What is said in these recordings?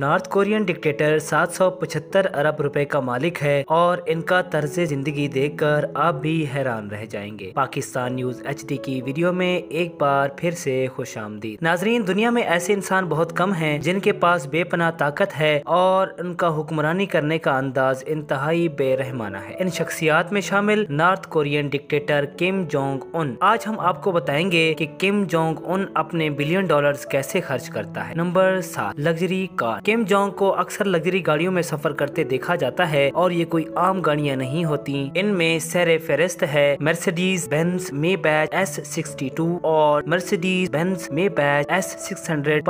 north Korean dictator 775 अरब रुपए का मालिक है और इनका तर्ज जिंदगी देखकर आप भी हैरान रह जाएंगे पाकिस्तान न्यूज एच की वीडियो में एक बार फिर से खुश आमदी नाजरीन दुनिया में ऐसे इंसान बहुत कम हैं जिनके पास बेपना ताकत है और उनका हुक्मरानी करने का अंदाज इंतहाई बेरहमाना है इन शख्सियात में शामिल North Korean dictator Kim Jong Un आज हम आपको बताएंगे की कि किम जोंग उन अपने बिलियन डॉलर कैसे खर्च करता है नंबर सात लग्जरी कार किम जोंग को अक्सर लग्जरी गाड़ियों में सफर करते देखा जाता है और ये कोई आम गाड़ियां नहीं होती इनमें सैर फेरिस्त है Mercedes Benz Maybach S और Mercedes Benz Maybach S six hundred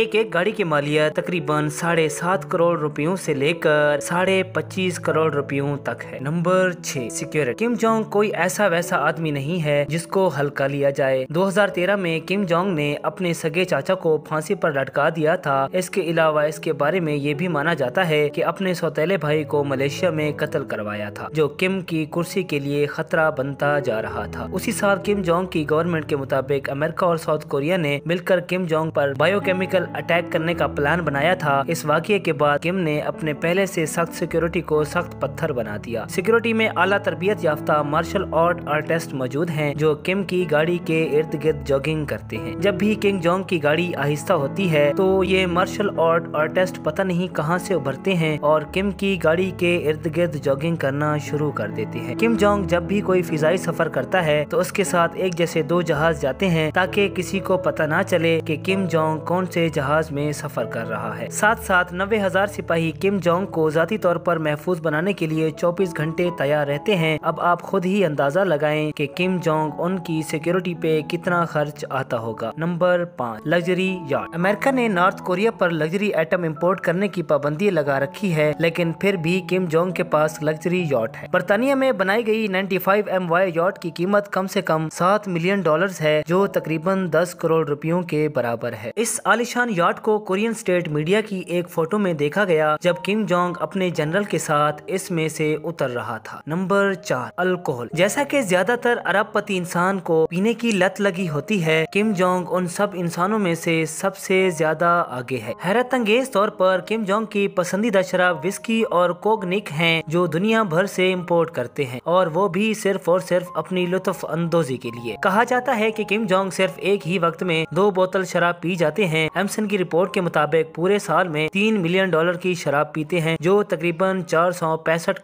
एक एक गाड़ी की मालियत तकरीबन साढ़े सात करोड़ रुपयों से लेकर साढ़े पच्चीस करोड़ रुपयों तक है नंबर छह सिक्योरिटी किम जोंग कोई ऐसा वैसा आदमी नहीं है जिसको हल्का लिया जाए 2013 में किम जोंग ने अपने सगे चाचा को फांसी पर लटका दिया था इसके अलावा इसके बारे में ये भी माना जाता है कि अपने सौतेले भाई को मलेशिया में कत्ल करवाया था जो किम की कुर्सी के लिए खतरा बनता जा रहा था उसी साल किम जोंग की गवर्नमेंट के मुताबिक अमेरिका और साउथ कोरिया ने मिलकर किम जोंग पर बायोकेमिकल अटैक करने का प्लान बनाया था इस वाक्य के बाद किम ने अपने पहले से सख्त सिक्योरिटी को सख्त पत्थर बना दिया सिक्योरिटी में आला तरबियत याफ्ता मार्शल आर्ट आर्टिस्ट मौजूद हैं जो किम की गाड़ी के इर्द गिर्द जॉगिंग करते हैं जब भी किम जोंग की गाड़ी आहिस्ता होती है तो ये मार्शल आर्ट रिकॉर्ड और टेस्ट पता नहीं कहां से उभरते हैं और किम की गाड़ी के इर्द गिर्द जॉगिंग करना शुरू कर देते हैं किम जोंग जब भी कोई फिजाई सफर करता है तो उसके साथ एक जैसे दो जहाज जाते हैं ताकि किसी को पता ना चले कि किम जोंग कौन से जहाज में सफर कर रहा है साथ साथ नब्बे हजार सिपाही किम जोंग को जाती तौर पर महफूज बनाने के लिए चौबीस घंटे तैयार रहते हैं अब आप खुद ही अंदाजा लगाए कि किम जोंग उनकी सिक्योरिटी पे कितना खर्च आता होगा नंबर पाँच लग्जरी यार्ड अमेरिका ने नॉर्थ कोरिया पर लग्जरी लग्जरी आइटम इम्पोर्ट करने की पाबंदी लगा रखी है लेकिन फिर भी किम जोंग के पास लग्जरी यॉट है बरतानिया में बनाई गई 95 फाइव एम वाई यॉट की कीमत कम से कम सात मिलियन डॉलर है जो तकरीबन दस करोड़ रुपयों के बराबर है इस आलिशान यॉट को कोरियन स्टेट मीडिया की एक फोटो में देखा गया जब किम जोंग अपने जनरल के साथ इसमें से उतर रहा था नंबर चार अल्कोहल जैसा की ज्यादातर अरब इंसान को पीने की लत लगी होती है किम जोंग उन सब इंसानों में से सबसे ज्यादा आगे है हैरत अंगेज तौर पर किम जोंग की पसंदीदा शराब विस्की और कोगनिक हैं जो दुनिया भर से इंपोर्ट करते हैं और वो भी सिर्फ और सिर्फ अपनी लुत्फ अंदोजी के लिए कहा जाता है कि किम जोंग सिर्फ एक ही वक्त में दो बोतल शराब पी जाते हैं एमसन की रिपोर्ट के मुताबिक पूरे साल में तीन मिलियन डॉलर की शराब पीते हैं जो तकरीबन चार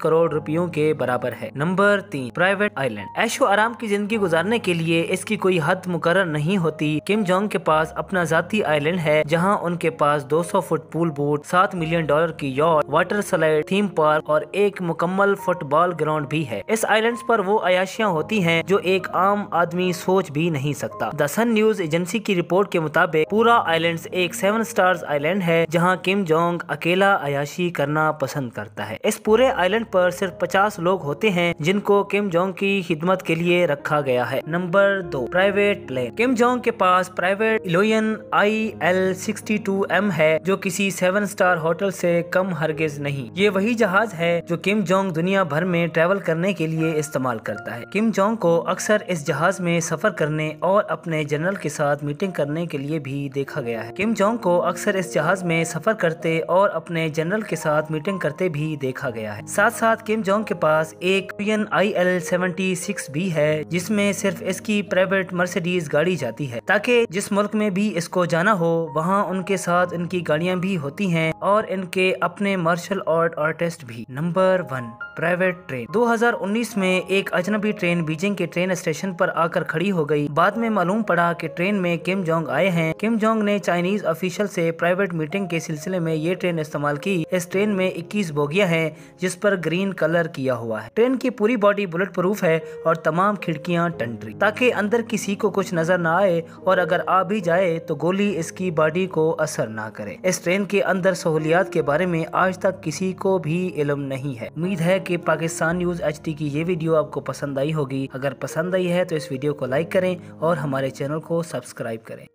करोड़ रुपयों के बराबर है नंबर तीन प्राइवेट आईलैंड ऐशो आराम की जिंदगी गुजारने के लिए इसकी कोई हद मुकर नहीं होती किम जोंग के पास अपना जाती आईलैंड है जहाँ उनके पास दो 200 फुट पूल बोट सात मिलियन डॉलर की yacht water slide theme park और एक मुकम्मल फुटबॉल ग्राउंड भी है इस आइलैंड पर वो अयाशियाँ होती हैं जो एक आम आदमी सोच भी नहीं सकता द सन न्यूज एजेंसी की रिपोर्ट के मुताबिक पूरा आइलैंड एक सेवन स्टार्स आइलैंड है जहाँ किम जोंग अकेला अयाशी करना पसंद करता है इस पूरे आइलैंड पर सिर्फ पचास लोग होते हैं जिनको किम जोंग की खिदमत के लिए रखा गया है नंबर दो प्राइवेट प्लेन किम जोंग के पास private Ilyushin I L sixty two M है जो किसी सेवन स्टार होटल से कम हरगिज नहीं ये वही जहाज है जो किम जोंग दुनिया भर में ट्रेवल करने के लिए इस्तेमाल करता है किम जोंग को अक्सर इस जहाज में सफर करने और अपने जनरल के साथ मीटिंग करने के लिए भी देखा गया है किम जोंग को अक्सर इस जहाज में सफर करते और अपने जनरल के साथ मीटिंग करते भी देखा गया है साथ साथ किम जोंग के पास एक पीएन आई एल सेवेंटी सिक्स भी है जिसमें सिर्फ इसकी प्राइवेट मर्सिडीज गाड़ी जाती है ताकि जिस मुल्क में भी इसको जाना हो वहाँ उनके साथ उनकी गाड़ियाँ भी होती हैं और इनके अपने मार्शल आर्ट आर्टिस्ट भी नंबर वन प्राइवेट ट्रेन 2019 में एक अजनबी ट्रेन बीजिंग के ट्रेन स्टेशन पर आकर खड़ी हो गई बाद में मालूम पड़ा कि ट्रेन में किम जोंग आए हैं किम जोंग ने चाइनीज ऑफिशियल से प्राइवेट मीटिंग के सिलसिले में ये ट्रेन इस्तेमाल की इस ट्रेन में 21 बोगियां हैं जिस पर ग्रीन कलर किया हुआ है ट्रेन की पूरी बॉडी बुलेट प्रूफ है और तमाम खिड़कियाँ टंटरी ताकि अंदर किसी को कुछ नजर न आए और अगर आ भी जाए तो गोली इसकी बॉडी को असर न करे इस ट्रेन के अंदर सहूलियात के बारे में आज तक किसी को भी इलम नहीं है उम्मीद है कि पाकिस्तान न्यूज़ एच की ये वीडियो आपको पसंद आई होगी अगर पसंद आई है तो इस वीडियो को लाइक करें और हमारे चैनल को सब्सक्राइब करें